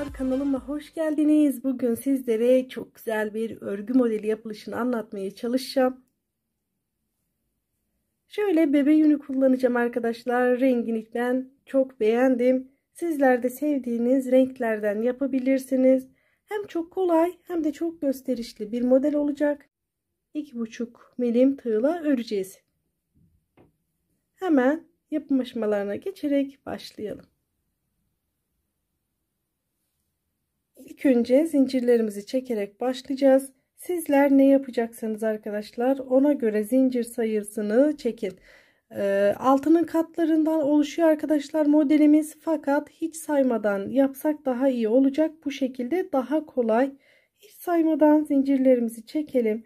Merhabalar kanalıma hoş geldiniz. Bugün sizlere çok güzel bir örgü modeli yapılışını anlatmaya çalışacağım. Şöyle bebe yünü kullanacağım arkadaşlar. Rengini ben çok beğendim. Sizler de sevdiğiniz renklerden yapabilirsiniz. Hem çok kolay hem de çok gösterişli bir model olacak. 2,5 milim tığla öreceğiz. Hemen yapım aşamalarına geçerek başlayalım. İlk önce zincirlerimizi çekerek başlayacağız. Sizler ne yapacaksanız arkadaşlar ona göre zincir sayısını çekin. Ee, altının katlarından oluşuyor arkadaşlar modelimiz fakat hiç saymadan yapsak daha iyi olacak. Bu şekilde daha kolay hiç saymadan zincirlerimizi çekelim.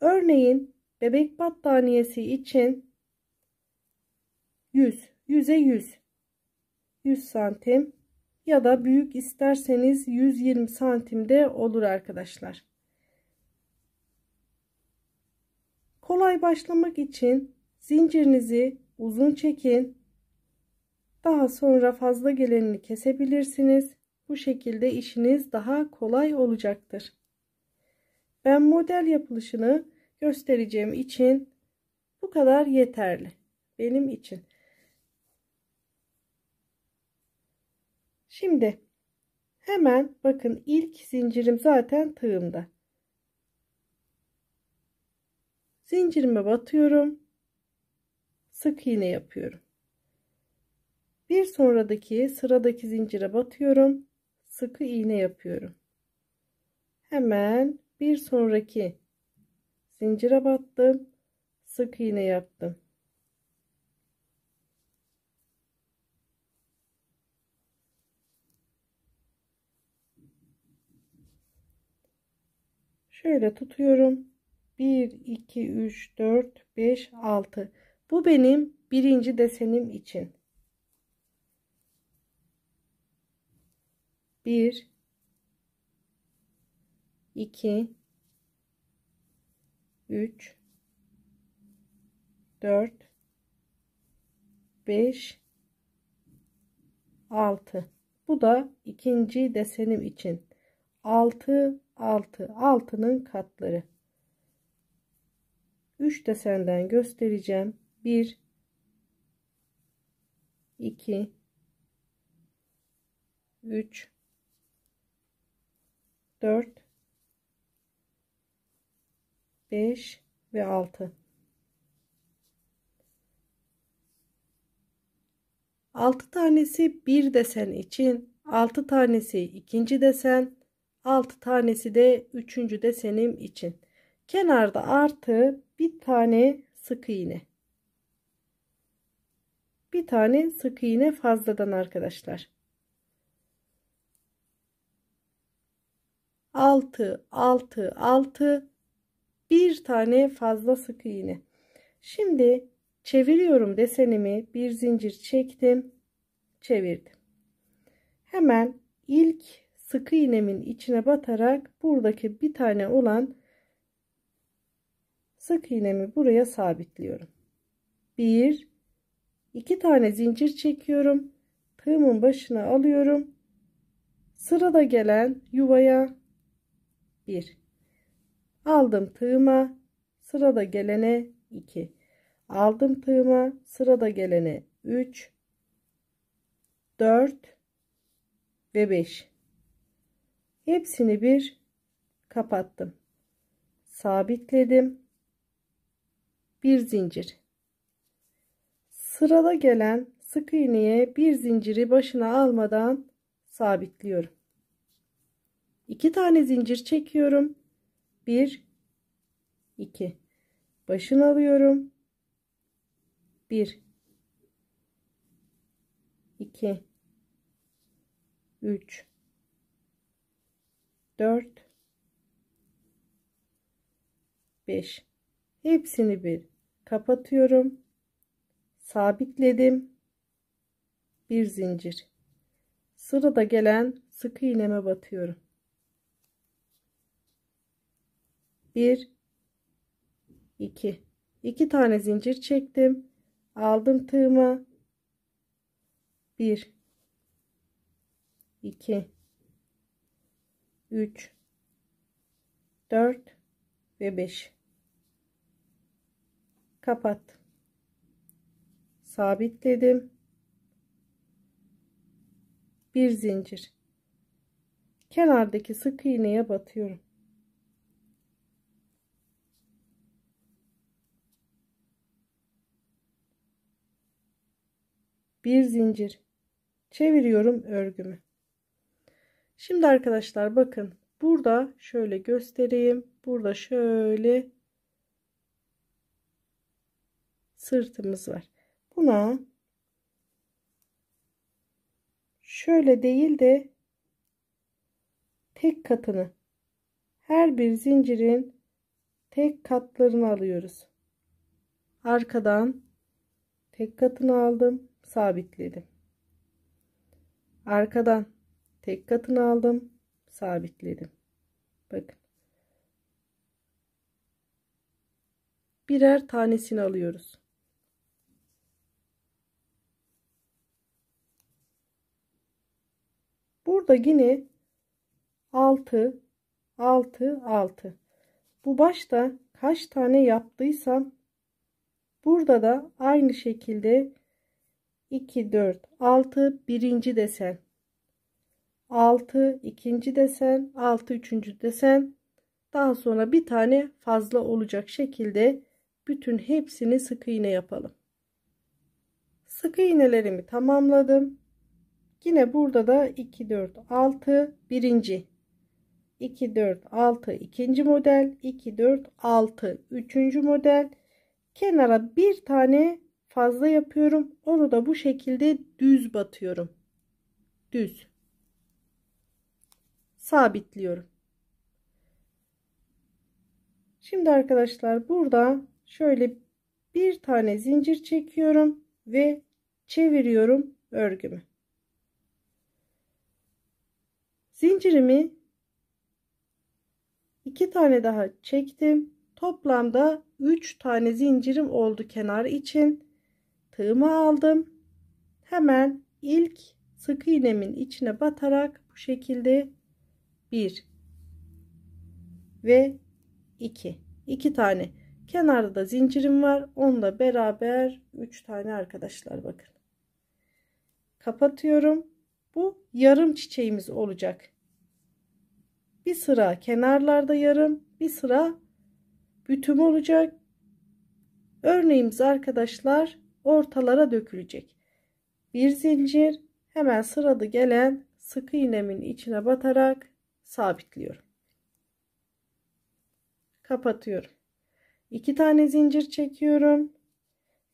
Örneğin bebek battaniyesi için 100, 100'e 100, 100 santim ya da büyük isterseniz 120 santimde olur arkadaşlar. Kolay başlamak için zincirinizi uzun çekin. Daha sonra fazla gelenini kesebilirsiniz. Bu şekilde işiniz daha kolay olacaktır. Ben model yapılışını göstereceğim için bu kadar yeterli benim için. Şimdi hemen bakın ilk zincirim zaten tığımda. Zincirime batıyorum. Sık iğne yapıyorum. Bir sonraki sıradaki zincire batıyorum. Sıkı iğne yapıyorum. Hemen bir sonraki zincire battım. Sık iğne yaptım. Şöyle tutuyorum. 1, 2, 3, 4, 5, 6. Bu benim birinci desenim için. 1, 2, 3, 4, 5, 6. Bu da ikinci desenim için. 6 6 6'nın katları 3 desenden göstereceğim 1 2 3 4 5 ve 6 6 tanesi bir desen için 6 tanesi ikinci desen 6 tanesi de 3. desenim için. Kenarda artı bir tane sık iğne. Bir tane sık iğne fazladan arkadaşlar. 6 6 6 bir tane fazla sık iğne. Şimdi çeviriyorum desenimi. Bir zincir çektim, çevirdim. Hemen ilk sık iğnemin içine batarak buradaki bir tane olan sık iğnemi buraya sabitliyorum. Bir, iki tane zincir çekiyorum. Tığımın başına alıyorum. Sırada gelen yuvaya bir, aldım tığıma sırada gelene iki, aldım tığıma sırada gelene üç, dört ve beş hepsini bir kapattım sabitledim bir zincir sırada gelen sık iğneye bir zinciri başına almadan sabitliyorum iki tane zincir çekiyorum bir iki başını alıyorum bir iki üç 4 5 hepsini bir kapatıyorum sabitledim bir zincir sırada gelen sık iğneme batıyorum 1 2 2 tane zincir çektim aldım tığıma 1 2 3 4 ve 5 kapat sabitledim bir zincir kenardaki sık iğneye batıyorum bir zincir çeviriyorum örgümü Şimdi arkadaşlar bakın burada şöyle göstereyim. Burada şöyle sırtımız var. Buna şöyle değil de tek katını her bir zincirin tek katlarını alıyoruz. Arkadan tek katını aldım, sabitledim. Arkadan tek katını aldım sabitledim bakın birer tanesini alıyoruz burada yine 6 6 6 bu başta kaç tane yaptıysam burada da aynı şekilde 2 4 6 birinci desen 6 ikinci desen 6 üçüncü desen daha sonra bir tane fazla olacak şekilde bütün hepsini sık iğne yapalım sık iğnelerimi tamamladım yine burada da 2 4 6 birinci 2 4 6 ikinci model 2 4 6 üçüncü model kenara bir tane fazla yapıyorum onu da bu şekilde düz batıyorum düz sabitliyorum. Şimdi arkadaşlar burada şöyle bir tane zincir çekiyorum ve çeviriyorum örgümü. Zincirimi iki tane daha çektim. Toplamda 3 tane zincirim oldu kenar için. Tığımı aldım. Hemen ilk sık iğnemin içine batarak bu şekilde 1 ve 2 2 tane kenarda da zincirim var onda beraber 3 tane arkadaşlar bakın kapatıyorum bu yarım çiçeğimiz olacak bir sıra kenarlarda yarım bir sıra bütüm olacak örneğimiz arkadaşlar ortalara dökülecek bir zincir hemen sıralı gelen sık iğnemin içine batarak sabitliyorum. Kapatıyorum. 2 tane zincir çekiyorum.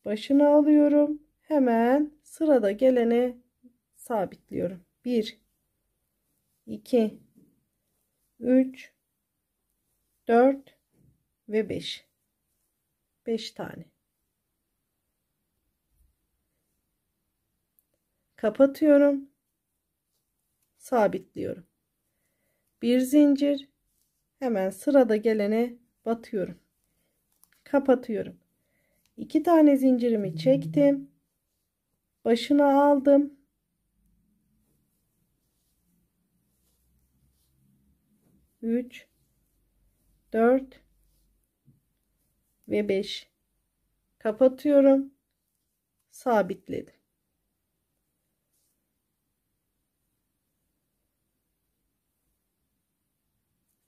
Başını alıyorum. Hemen sırada gelene sabitliyorum. 1 2 3 4 ve 5. 5 tane. Kapatıyorum. Sabitliyorum bir zincir hemen sırada gelene batıyorum kapatıyorum iki tane zincirimi çektim başına aldım üç dört ve beş kapatıyorum sabitledim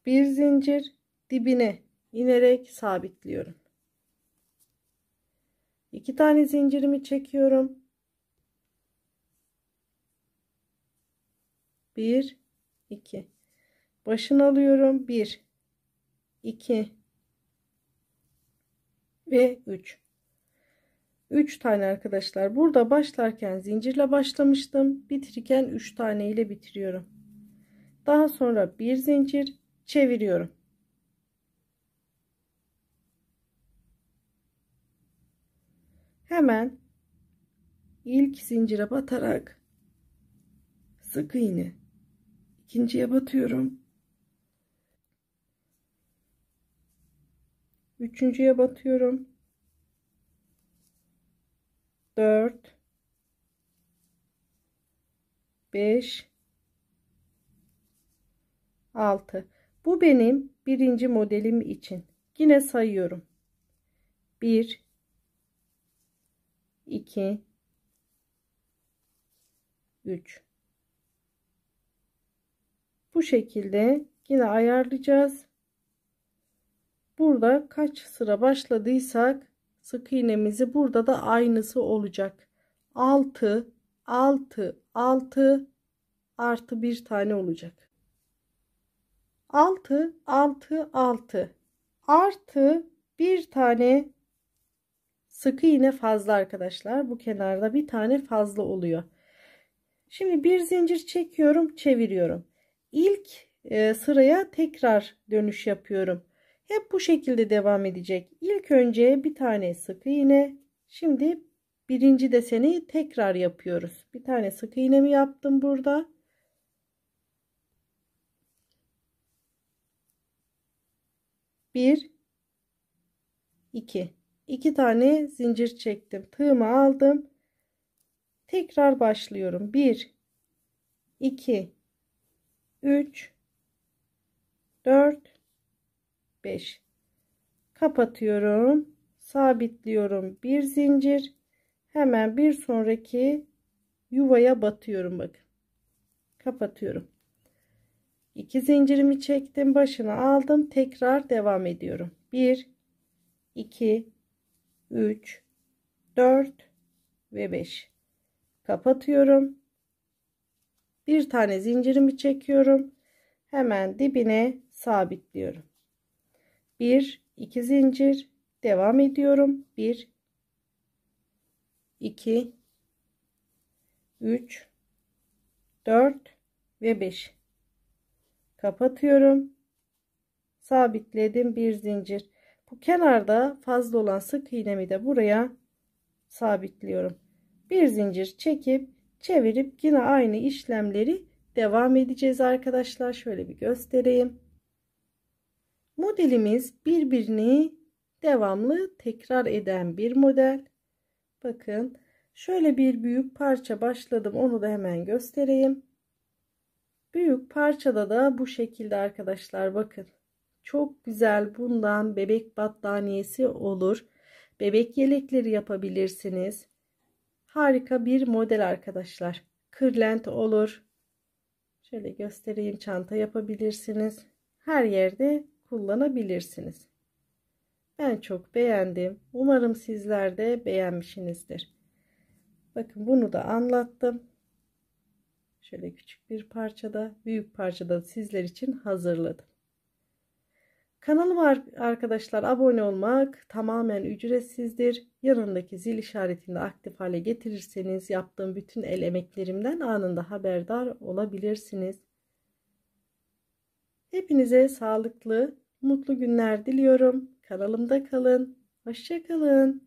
bir zincir dibine inerek sabitliyorum. İki tane zincirimi çekiyorum. Bir, iki. Başını alıyorum. Bir, iki ve üç. Üç tane arkadaşlar burada başlarken zincirle başlamıştım bitirirken üç tane ile bitiriyorum daha sonra bir zincir çeviriyorum. Hemen ilk zincire batarak sık iğne ikinciye batıyorum. Üçüncüye batıyorum. Dört. beş, altı. Bu benim birinci modelim için. Yine sayıyorum. 1 2 3 Bu şekilde yine ayarlayacağız. Burada kaç sıra başladıysak sık iğnemizi burada da aynısı olacak. 6 6 6 artı bir tane olacak. 6 6 6 artı bir tane sık iğne fazla arkadaşlar bu kenarda bir tane fazla oluyor şimdi bir zincir çekiyorum çeviriyorum ilk e, sıraya tekrar dönüş yapıyorum hep bu şekilde devam edecek ilk önce bir tane sık iğne şimdi birinci deseni tekrar yapıyoruz bir tane sık iğnemi yaptım burada 1 2 2 tane zincir çektim tığımı aldım tekrar başlıyorum 1 2 3 4 5 kapatıyorum sabitliyorum bir zincir hemen bir sonraki yuvaya batıyorum bakın kapatıyorum 2 zincirimi çektim başına aldım tekrar devam ediyorum 1 2 3 4 ve 5 kapatıyorum bir tane zincirimi çekiyorum hemen dibine sabitliyorum 1 2 zincir devam ediyorum 1 2 3 4 ve 5 kapatıyorum sabitledim bir zincir bu kenarda fazla olan sık iğnemi de buraya sabitliyorum bir zincir çekip çevirip yine aynı işlemleri devam edeceğiz arkadaşlar şöyle bir göstereyim modelimiz birbirini devamlı tekrar eden bir model bakın şöyle bir büyük parça başladım onu da hemen göstereyim Büyük parçada da bu şekilde arkadaşlar bakın. Çok güzel bundan bebek battaniyesi olur. Bebek yelekleri yapabilirsiniz. Harika bir model arkadaşlar. Kırlent olur. Şöyle göstereyim çanta yapabilirsiniz. Her yerde kullanabilirsiniz. Ben çok beğendim. Umarım sizler de beğenmişsinizdir. Bakın bunu da anlattım. Şöyle küçük bir parçada, büyük parçada sizler için hazırladım. Kanalıma arkadaşlar abone olmak tamamen ücretsizdir. Yanındaki zil işaretini aktif hale getirirseniz yaptığım bütün el emeklerimden anında haberdar olabilirsiniz. Hepinize sağlıklı, mutlu günler diliyorum. Kanalımda kalın. Hoşçakalın.